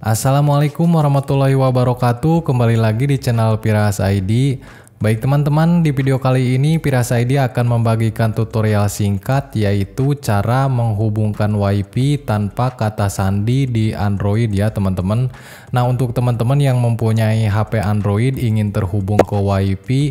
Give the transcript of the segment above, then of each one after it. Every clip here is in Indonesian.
Assalamualaikum warahmatullahi wabarakatuh. Kembali lagi di channel Piras ID. Baik teman-teman, di video kali ini Piras ID akan membagikan tutorial singkat yaitu cara menghubungkan WiFi tanpa kata sandi di Android ya teman-teman. Nah untuk teman-teman yang mempunyai HP Android ingin terhubung ke WiFi,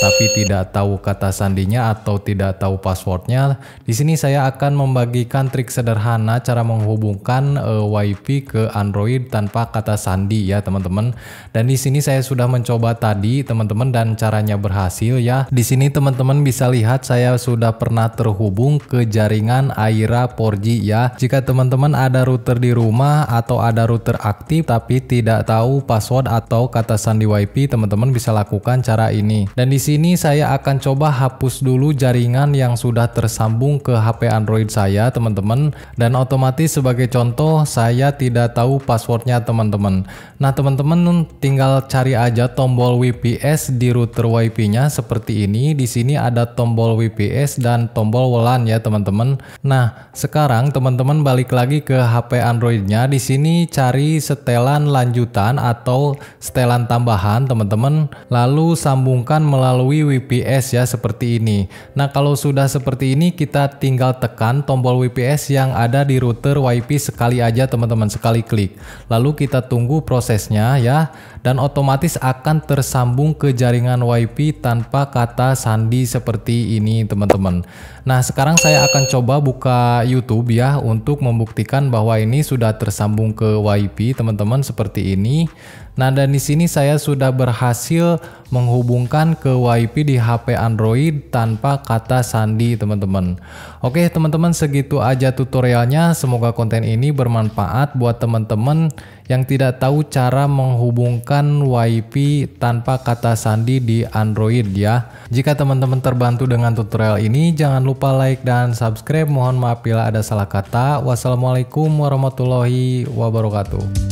tapi tidak tahu kata sandinya atau tidak tahu passwordnya, di sini saya akan membagikan trik sederhana cara menghubungkan uh, WiFi ke Android tanpa kata sandi ya teman-teman. Dan di sini saya sudah mencoba tadi teman-teman dan caranya berhasil ya. Di sini teman-teman bisa lihat saya sudah pernah terhubung ke jaringan Aira 4G ya. Jika teman-teman ada router di rumah atau ada router aktif tapi tidak tahu password atau kata sandi WiFi, teman-teman bisa lakukan cara ini. Dan di sini sini saya akan coba hapus dulu jaringan yang sudah tersambung ke HP Android saya teman-teman dan otomatis sebagai contoh saya tidak tahu passwordnya teman-teman. Nah teman-teman tinggal cari aja tombol WPS di router WiFi-nya seperti ini. Di sini ada tombol WPS dan tombol WLAN ya teman-teman. Nah sekarang teman-teman balik lagi ke HP Android-nya. Di sini cari setelan lanjutan atau setelan tambahan teman-teman. Lalu sambungkan melalui melalui WPS ya seperti ini. Nah kalau sudah seperti ini kita tinggal tekan tombol WPS yang ada di router WiFi sekali aja teman-teman sekali klik. Lalu kita tunggu prosesnya ya dan otomatis akan tersambung ke jaringan WiFi tanpa kata sandi seperti ini teman-teman. Nah sekarang saya akan coba buka YouTube ya untuk membuktikan bahwa ini sudah tersambung ke WiFi teman-teman seperti ini. Nah dan di sini saya sudah berhasil menghubungkan ke WIP di HP Android tanpa kata sandi teman-teman. Oke teman-teman segitu aja tutorialnya. Semoga konten ini bermanfaat buat teman-teman yang tidak tahu cara menghubungkan WiFi tanpa kata sandi di Android ya. Jika teman-teman terbantu dengan tutorial ini jangan lupa like dan subscribe. Mohon maaf bila ada salah kata. Wassalamualaikum warahmatullahi wabarakatuh.